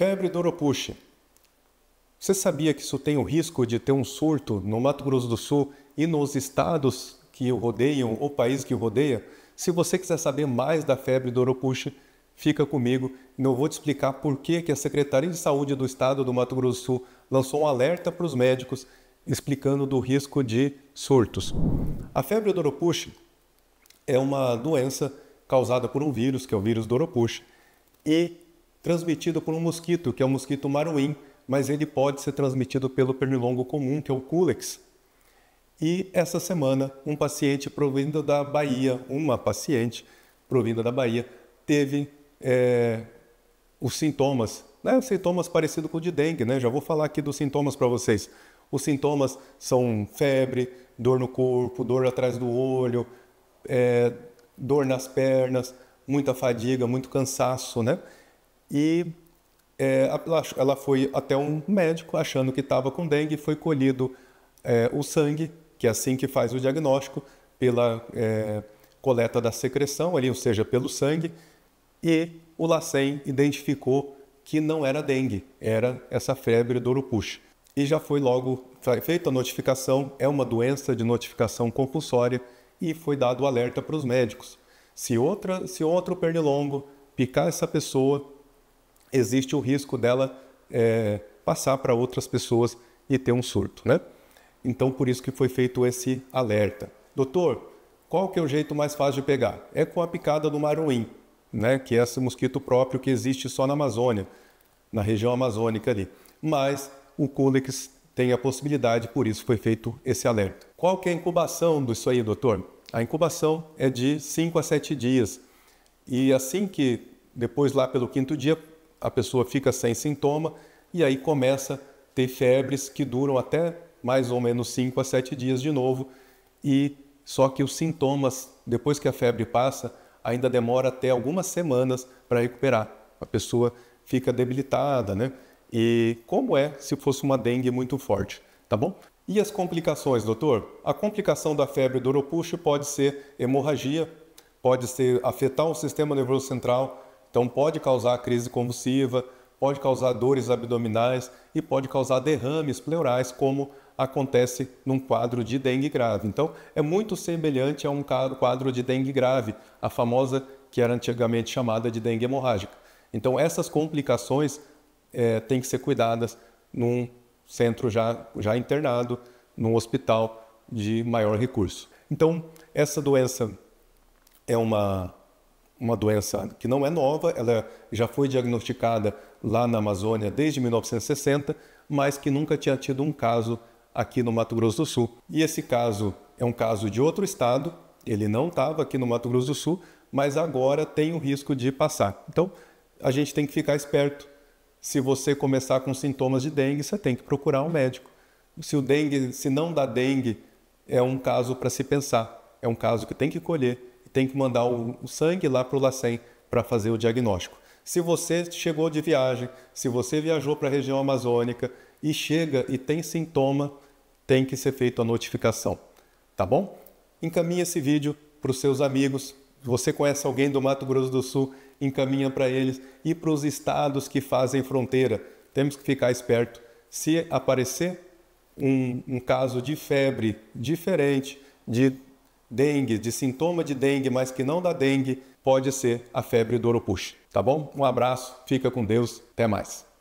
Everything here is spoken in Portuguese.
Febre do Oropuxa. Você sabia que isso tem o risco de ter um surto no Mato Grosso do Sul e nos estados que o rodeiam, o país que o rodeia? Se você quiser saber mais da febre do Oropuxa, fica comigo. Eu vou te explicar por que, que a Secretaria de Saúde do Estado do Mato Grosso do Sul lançou um alerta para os médicos explicando do risco de surtos. A febre do Oropuxa é uma doença causada por um vírus, que é o vírus do Oropuxa, e transmitido por um mosquito, que é o mosquito maruim, mas ele pode ser transmitido pelo pernilongo comum, que é o culex. E essa semana, um paciente provindo da Bahia, uma paciente provinda da Bahia, teve é, os sintomas, né? sintomas parecidos com o de dengue, né? Já vou falar aqui dos sintomas para vocês. Os sintomas são febre, dor no corpo, dor atrás do olho, é, dor nas pernas, muita fadiga, muito cansaço, né? e é, ela, foi até um médico achando que estava com dengue, foi colhido é, o sangue, que é assim que faz o diagnóstico, pela é, coleta da secreção, ali, ou seja, pelo sangue, e o LACEN identificou que não era dengue, era essa febre do urupux E já foi logo feita a notificação, é uma doença de notificação compulsória, e foi dado alerta para os médicos. Se, outra, se outro pernilongo picar essa pessoa, existe o risco dela é, passar para outras pessoas e ter um surto, né? Então, por isso que foi feito esse alerta. Doutor, qual que é o jeito mais fácil de pegar? É com a picada do maruim, né? Que é esse mosquito próprio que existe só na Amazônia, na região amazônica ali. Mas o Culex tem a possibilidade, por isso foi feito esse alerta. Qual que é a incubação disso aí, doutor? A incubação é de 5 a 7 dias. E assim que, depois lá pelo quinto dia, a pessoa fica sem sintoma e aí começa a ter febres que duram até mais ou menos 5 a 7 dias de novo. E só que os sintomas, depois que a febre passa, ainda demora até algumas semanas para recuperar. A pessoa fica debilitada, né? E como é se fosse uma dengue muito forte, tá bom? E as complicações, doutor? A complicação da febre do oropuxo pode ser hemorragia, pode ser afetar o sistema nervoso central, então pode causar crise convulsiva, pode causar dores abdominais e pode causar derrames pleurais, como acontece num quadro de dengue grave. Então é muito semelhante a um quadro de dengue grave, a famosa que era antigamente chamada de dengue hemorrágica. Então essas complicações é, têm que ser cuidadas num centro já, já internado, num hospital de maior recurso. Então essa doença é uma uma doença que não é nova, ela já foi diagnosticada lá na Amazônia desde 1960, mas que nunca tinha tido um caso aqui no Mato Grosso do Sul. E esse caso é um caso de outro estado, ele não estava aqui no Mato Grosso do Sul, mas agora tem o risco de passar. Então, a gente tem que ficar esperto. Se você começar com sintomas de dengue, você tem que procurar um médico. Se o dengue, se não dá dengue, é um caso para se pensar, é um caso que tem que colher tem que mandar o, o sangue lá para o LACEN para fazer o diagnóstico. Se você chegou de viagem, se você viajou para a região amazônica e chega e tem sintoma, tem que ser feita a notificação, tá bom? Encaminhe esse vídeo para os seus amigos. Se você conhece alguém do Mato Grosso do Sul, encaminha para eles e para os estados que fazem fronteira. Temos que ficar esperto. Se aparecer um, um caso de febre diferente, de dengue, de sintoma de dengue, mas que não dá dengue, pode ser a febre do Oropush. Tá bom? Um abraço, fica com Deus, até mais.